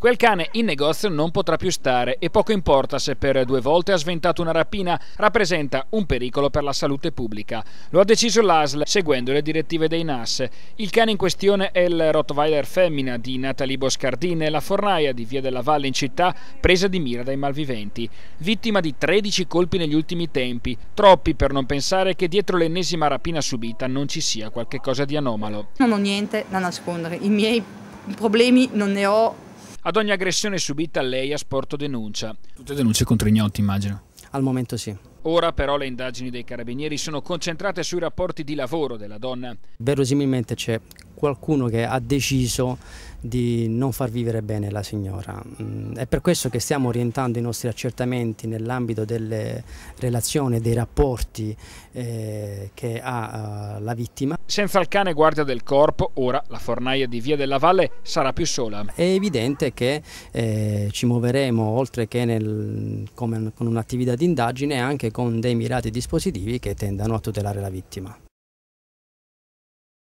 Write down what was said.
Quel cane in negozio non potrà più stare e poco importa se per due volte ha sventato una rapina, rappresenta un pericolo per la salute pubblica. Lo ha deciso l'ASL seguendo le direttive dei NAS. Il cane in questione è il Rottweiler femmina di Natalie Boscardine, la fornaia di Via della Valle in città, presa di mira dai malviventi. Vittima di 13 colpi negli ultimi tempi, troppi per non pensare che dietro l'ennesima rapina subita non ci sia qualche cosa di anomalo. Non ho niente da nascondere, i miei problemi non ne ho ad ogni aggressione subita lei ha sporto denuncia. Tutte denunce contro ignoti, immagino. Al momento sì. Ora però le indagini dei carabinieri sono concentrate sui rapporti di lavoro della donna. Verosimilmente c'è qualcuno che ha deciso di non far vivere bene la signora. Mm, è per questo che stiamo orientando i nostri accertamenti nell'ambito delle relazioni, dei rapporti eh, che ha eh, la vittima. Senza il cane guardia del corpo, ora la fornaia di Via della Valle sarà più sola. È evidente che eh, ci muoveremo, oltre che nel, con un'attività di indagine, anche con dei mirati dispositivi che tendano a tutelare la vittima.